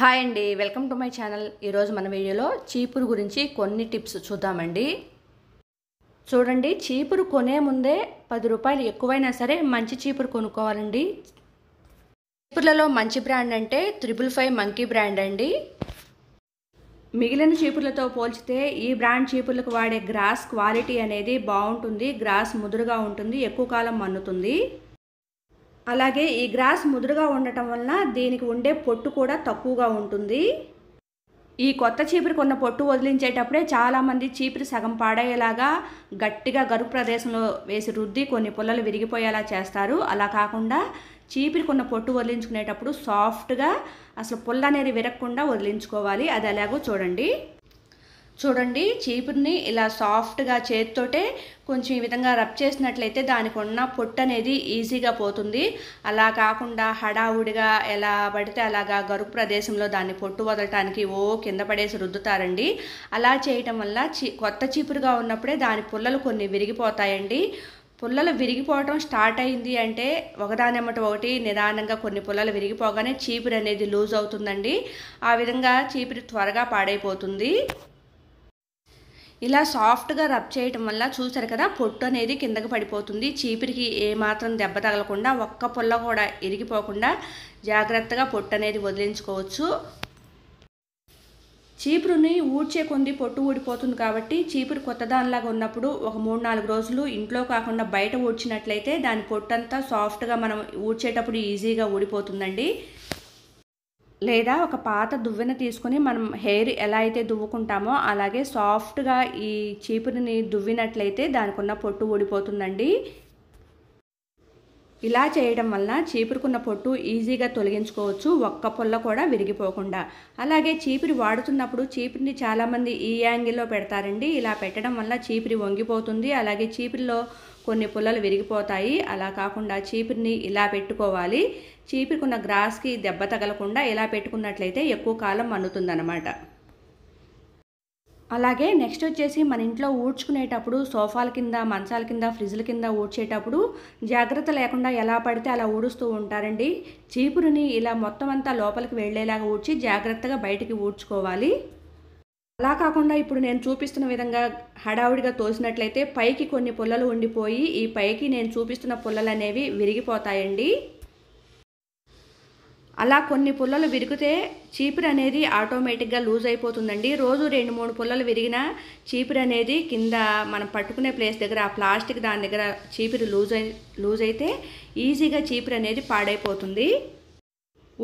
hi అండి welcome to my channel ఈరోజు మన వీడియోలో చీపురు గురించి కొన్ని టిప్స్ చూద్దామండి చూడండి చీపురు కొనే ముందే పది రూపాయలు ఎక్కువైనా సరే మంచి చీపురు కొనుక్కోవాలండి చీపుర్లలో మంచి బ్రాండ్ అంటే త్రిబుల్ ఫైవ్ మంకీ బ్రాండ్ అండి మిగిలిన చీపుర్లతో పోల్చితే ఈ బ్రాండ్ చీపుర్లకు వాడే గ్రాస్ క్వాలిటీ అనేది బాగుంటుంది గ్రాస్ ముదురుగా ఉంటుంది ఎక్కువ కాలం మన్నుతుంది అలాగే ఈ గ్రాస్ ముదురుగా ఉండటం వలన దీనికి ఉండే పొట్టు కూడా తక్కువగా ఉంటుంది ఈ కొత్త చీపురు కొన్న పొట్టు వదిలించేటప్పుడే చాలామంది చీపురు సగం పాడయ్యేలాగా గట్టిగా గరుపు ప్రదేశంలో వేసి రుద్ది కొన్ని పుల్లలు విరిగిపోయేలా చేస్తారు అలా కాకుండా చీపురు కొన్న పొట్టు వదిలించుకునేటప్పుడు సాఫ్ట్గా అసలు పుల్ల అనేది విరగకుండా వదిలించుకోవాలి అది ఎలాగో చూడండి చూడండి చీపుర్ని ఇలా సాఫ్ట్గా చేతితోటే కొంచెం ఈ విధంగా రబ్ చేసినట్లయితే దానికి ఉన్న పొట్టు అనేది ఈజీగా పోతుంది అలా కాకుండా హడావుడిగా ఎలా పడితే అలాగా గరుపు ప్రదేశంలో దాన్ని పొట్టు వదలటానికి ఓ కింద పడేసి రుద్దుతారండి అలా చేయటం వల్ల చీ కొత్త చీపురుగా ఉన్నప్పుడే దాని పుల్లలు కొన్ని విరిగిపోతాయండి పుల్లలు విరిగిపోవటం స్టార్ట్ అయింది అంటే ఒకదానెమ్మట ఒకటి నిదానంగా కొన్ని పుల్లలు విరిగిపోగానే చీపురు అనేది లూజ్ అవుతుందండి ఆ విధంగా చీపురు త్వరగా పాడైపోతుంది ఇలా సాఫ్ట్గా రబ్ చేయటం వల్ల చూసారు కదా పొట్టు అనేది కిందకి పడిపోతుంది చీపిరికి ఏమాత్రం దెబ్బ తగలకుండా ఒక్క పుల్ల కూడా ఇరిగిపోకుండా జాగ్రత్తగా పొట్టు అనేది వదిలించుకోవచ్చు చీపురుని ఊడ్చే కొంది పొట్టు ఊడిపోతుంది కాబట్టి చీపురు కొత్త దానిలాగా ఉన్నప్పుడు ఒక మూడు నాలుగు రోజులు ఇంట్లో కాకుండా బయట ఊడ్చినట్లయితే దాని అంతా సాఫ్ట్గా మనం ఊడ్చేటప్పుడు ఈజీగా ఊడిపోతుందండి లేదా ఒక పాత దువ్వెన తీసుకుని మనం హెయిర్ ఎలా అయితే దువ్వుకుంటామో అలాగే సాఫ్ట్గా ఈ చీపురిని దువ్వినట్లయితే దానికి ఉన్న పొట్టు ఊడిపోతుందండి ఇలా చేయడం వలన చీపురుకున్న పొట్టు ఈజీగా తొలగించుకోవచ్చు ఒక్క పొల్ల కూడా విరిగిపోకుండా అలాగే చీపురి వాడుతున్నప్పుడు చీపురిని చాలామంది ఈ యాంగిల్లో పెడతారండి ఇలా పెట్టడం వల్ల చీపురి వంగిపోతుంది అలాగే చీపురిలో కొన్ని పుల్లలు విరిగిపోతాయి అలా కాకుండా చీపిరిని ఇలా పెట్టుకోవాలి చీపిరికున్న గ్రాస్కి దెబ్బ తగలకుండా ఇలా పెట్టుకున్నట్లయితే ఎక్కువ కాలం మన్నుతుందన్నమాట అలాగే నెక్స్ట్ వచ్చేసి మన ఇంట్లో ఊడ్చుకునేటప్పుడు సోఫాల కింద మంచాల కింద ఫ్రిడ్జ్ల కింద ఊడ్చేటప్పుడు జాగ్రత్త లేకుండా ఎలా పడితే అలా ఊడుస్తూ ఉంటారండి చీపురుని ఇలా మొత్తం అంతా లోపలికి వెళ్ళేలాగా ఊడ్చి జాగ్రత్తగా బయటికి ఊడ్చుకోవాలి అలా కాకుండా ఇప్పుడు నేను చూపిస్తున్న విధంగా హడావుడిగా తోసినట్లయితే పైకి కొన్ని పుల్లలు ఉండిపోయి ఈ పైకి నేను చూపిస్తున్న పుల్లలు అనేవి విరిగిపోతాయండి అలా కొన్ని పుల్లలు విరిగితే చీపురు అనేది ఆటోమేటిక్గా లూజ్ అయిపోతుందండి రోజు రెండు మూడు పుల్లలు విరిగిన చీపురు అనేది కింద మనం పట్టుకునే ప్లేస్ దగ్గర ఆ ప్లాస్టిక్ దాని దగ్గర చీపురు లూజ్ అయి లూజ్ అయితే ఈజీగా చీపురు అనేది పాడైపోతుంది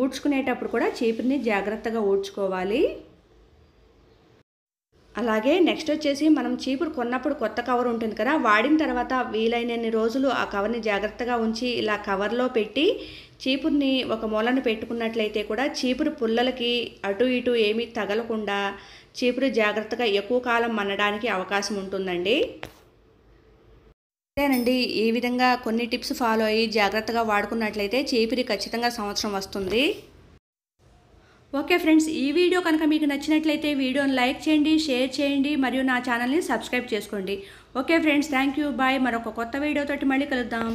ఊడ్చుకునేటప్పుడు కూడా చీపురిని జాగ్రత్తగా ఊడ్చుకోవాలి అలాగే నెక్స్ట్ వచ్చేసి మనం చీపురు కొన్నప్పుడు కొత్త కవర్ ఉంటుంది కదా వాడిన తర్వాత వీలైనన్ని రోజులు ఆ కవర్ని జాగ్రత్తగా ఉంచి ఇలా కవర్లో పెట్టి చీపురుని ఒక మూలను పెట్టుకున్నట్లయితే కూడా చీపురు పుల్లలకి అటు ఇటు ఏమీ తగలకుండా చీపురు జాగ్రత్తగా ఎక్కువ కాలం మనడానికి అవకాశం ఉంటుందండి అంతేనండి ఈ విధంగా కొన్ని టిప్స్ ఫాలో అయ్యి జాగ్రత్తగా వాడుకున్నట్లయితే చీపురి ఖచ్చితంగా సంవత్సరం వస్తుంది ఓకే ఫ్రెండ్స్ ఈ వీడియో కనుక మీకు నచ్చినట్లయితే వీడియోని లైక్ చేయండి షేర్ చేయండి మరియు నా ఛానల్ని సబ్స్క్రైబ్ చేసుకోండి okay friends thank you bye మరొక కొత్త వీడియోతోటి మళ్ళీ కలుద్దాం